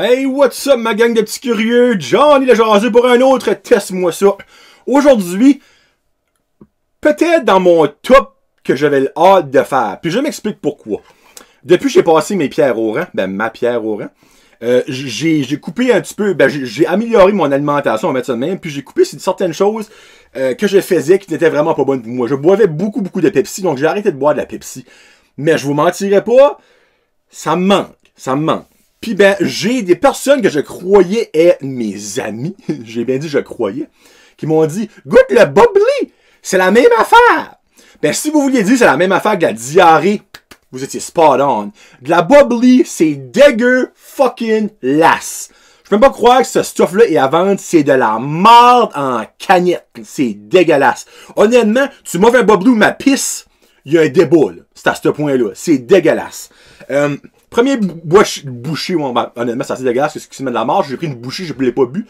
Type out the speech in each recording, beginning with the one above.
Hey, what's up ma gang de petits curieux? Johnny il a pour un autre test-moi ça. Aujourd'hui, peut-être dans mon top que j'avais hâte de faire. Puis je m'explique pourquoi. Depuis que j'ai passé mes pierres au rang, ben ma pierre au rang, euh, j'ai coupé un petit peu, ben j'ai amélioré mon alimentation, on va mettre ça de même, puis j'ai coupé certaines choses euh, que je faisais qui n'étaient vraiment pas bonnes pour moi. Je boivais beaucoup, beaucoup de Pepsi, donc j'ai arrêté de boire de la Pepsi. Mais je vous mentirai pas, ça me manque, ça me manque. Puis ben, j'ai des personnes que je croyais être mes amis, j'ai bien dit je croyais, qui m'ont dit « Goûte le bubbly! C'est la même affaire! » Ben, si vous vouliez dire c'est la même affaire que la diarrhée, vous étiez spot on. De la bubbly, c'est dégueu fucking lasse. Je peux même pas croire que ce stuff-là est à vendre, c'est de la marde en canette. C'est dégueulasse. Honnêtement, tu m'offres un bubbly ou ma pisse, il y a un déboule. C'est à ce point-là. C'est dégueulasse. Euh, Premier bouchée, bah, honnêtement, c'est assez dégueulasse, parce que met de la marche. J'ai pris une bouchée, je ne l'ai pas bu.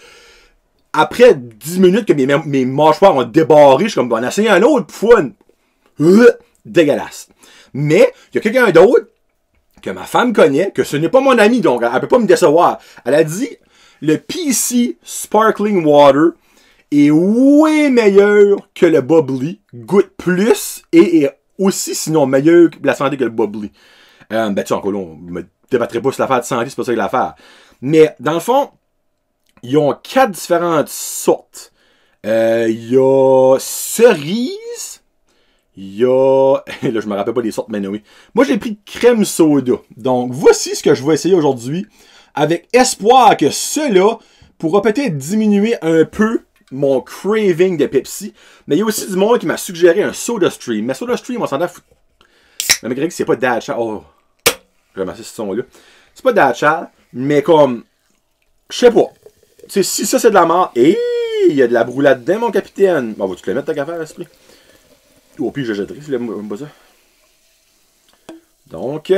Après 10 minutes que mes, mâchoires ont débarré, je suis comme, on a essayé un autre, fun. Euh, dégueulasse. Mais, il y a quelqu'un d'autre que ma femme connaît, que ce n'est pas mon ami, donc elle ne peut pas me décevoir. Elle a dit, le PC Sparkling Water est way meilleur que le Bubbly, goûte plus et est aussi sinon meilleur que la santé que le Bubbly. Euh, ben, tu sais, encore là, on me débattrait pas sur l'affaire de santé, c'est pas ça que l'affaire. Mais, dans le fond, ils ont quatre différentes sortes. Euh, il y a cerise. Il y a. là, je me rappelle pas les sortes, mais oui. Moi, j'ai pris crème soda. Donc, voici ce que je vais essayer aujourd'hui. Avec espoir que cela pourra peut-être diminuer un peu mon craving de Pepsi. Mais il y a aussi du monde qui m'a suggéré un soda stream. Mais soda stream, on s'en a foutu. Mais Greg, c'est pas Dash. Oh ramasser ce son-là. C'est pas d'achat mais comme. Je sais pas. T'sais, si ça c'est de la mort, et il y a de la broulade dedans, mon capitaine. Bon, vas-tu te le mettre ta café, l'esprit? Ou pire, puis je jetterai, si le pas ça. Donc.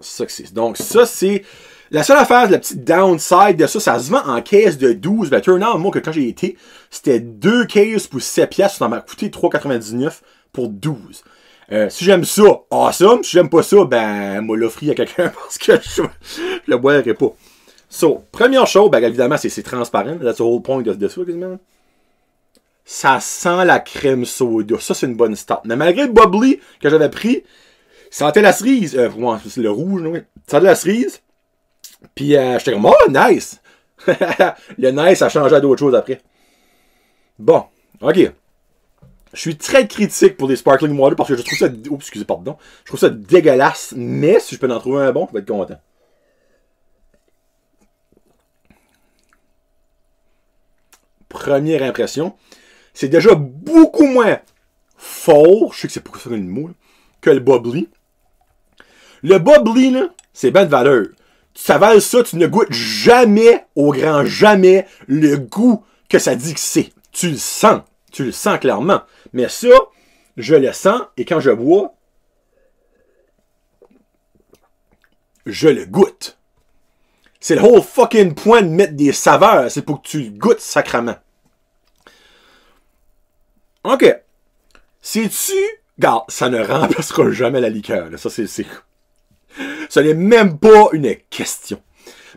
Ça c'est. Donc, ça c'est. La seule affaire, la petite downside de ça, ça se vend en caisse de 12. Ben, turn an, moi, que quand j'ai été, c'était deux caisses pour 7 piastres, ça m'a coûté 3,99 pour 12. Euh, si j'aime ça, awesome. Si j'aime pas ça, ben, moi l'offrir à quelqu'un parce que je, le boirai pas. So, première chose, ben, évidemment, c'est transparent. That's the whole point de, de ça, quasiment. Ça sent la crème soda. Ça, c'est une bonne start. Mais malgré le bubbly que j'avais pris, sentait la cerise. Euh, c'est le rouge, ça Sentait la cerise. Puis, euh, j'étais comme, oh, nice! le nice a changé à d'autres choses après. Bon, ok. Je suis très critique pour des sparkling water parce que je trouve ça. excusez, pardon. Je trouve ça dégueulasse, mais si je peux en trouver un bon, je vais être content. Première impression, c'est déjà beaucoup moins fort, je sais que c'est pour ça une mot, que le bubbly. Le bubbly, c'est bien de valeur. Tu savales ça, tu ne goûtes jamais, au grand jamais, le goût que ça dit que c'est. Tu le sens. Tu le sens clairement. Mais ça, je le sens et quand je bois, je le goûte. C'est le whole fucking point de mettre des saveurs. C'est pour que tu goûtes sacrément. OK. Si tu... Garde, ça ne remplacera jamais la liqueur. Ça, c'est... Ce n'est même pas une question.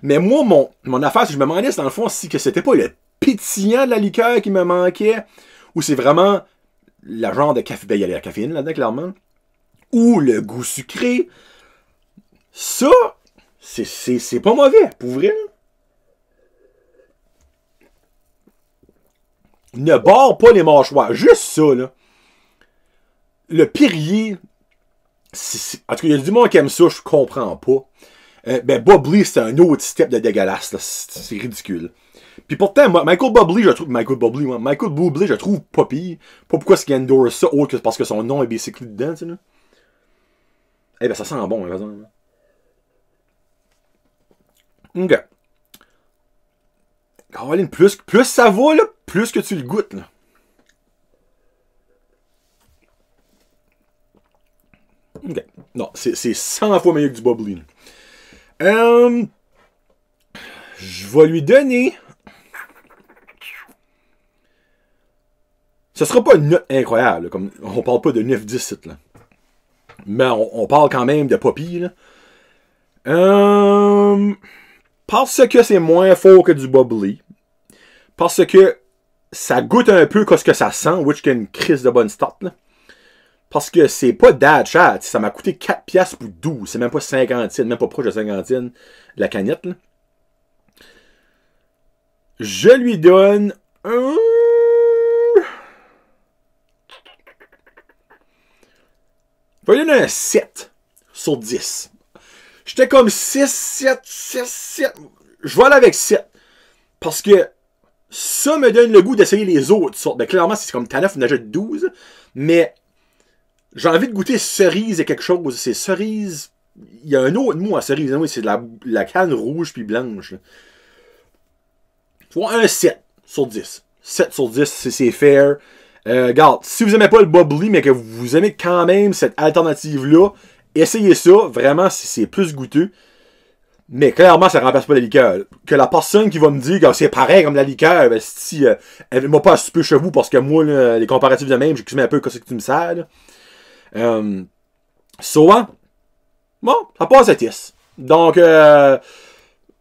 Mais moi, mon, affaire, si je me demandais, c'est dans le fond si que c'était pas le pétillant de la liqueur qui me manquait ou c'est vraiment la genre de café. Ben, il la caféine là-dedans, clairement. Ou le goût sucré. Ça, c'est pas mauvais, pour vrai. Ne barre pas les mâchoires. Juste ça, là. Le pirier En tout cas, il y a du monde qui aime ça, je comprends pas. Euh, ben, Bob Lee, c'est un autre step de dégueulasse. C'est ridicule. Puis pourtant, Michael Bubbly, je trouve. Michael Bubbly, Michael je trouve pas Pas pourquoi ce qu'il endure ça autre que parce que son nom est basically dedans, tu sais, là. Eh ben, ça sent bon, par exemple. Ok. Caroline, plus, plus ça va, là, plus que tu le goûtes, là. Ok. Non, c'est 100 fois meilleur que du bubbly. Euh, je vais lui donner Ce sera pas une note incroyable. Comme, on parle pas de 9-10 là. Mais on, parle quand même de Poppy. Là. Euh, parce que c'est moins fort que du bubbly. Parce que ça goûte un peu que ce que ça sent, which est crise de bonne start. Là. Parce que c'est pas dad chat. Ça m'a coûté 4 piastres pour 12. C'est même pas 50 même pas proche de 50 la canette. Je lui donne Je vais donner un 7 sur 10. J'étais comme 6, 7, 6, 7. Je vais aller avec 7. Parce que ça me donne le goût d'essayer les autres sortes. Ben, clairement, c'est comme Tanaf, on achète 12. Mais j'ai envie de goûter cerise et quelque chose. C'est cerise. Il y a un autre mot à cerise. Hein, oui, c'est la, la canne rouge puis blanche. vois un 7 sur 10. 7 sur 10, c'est fair. Euh, regarde, si vous aimez pas le bubbly, mais que vous aimez quand même cette alternative-là, essayez ça. Vraiment, c'est plus goûteux. Mais clairement, ça remplace pas la liqueur. Que la personne qui va me dire que c'est pareil comme la liqueur, ben, si, euh, elle m'a pas à chez vous parce que moi, les comparatifs de même, je cuisine un peu comme ce que tu me sers. Euh, hein. Bon, ça passe à 10. Donc, euh,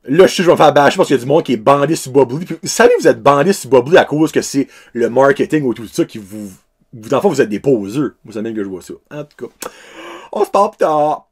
Là, je sais, je vais me faire bâcher parce qu'il y a du monde qui est bandé sur Bobli. Puis, vous savez, vous êtes bandé sur Bobli à cause que c'est le marketing ou tout ça qui vous. Vous, en vous êtes des poseurs. Vous savez que je vois ça. En tout cas, on se parle plus tard.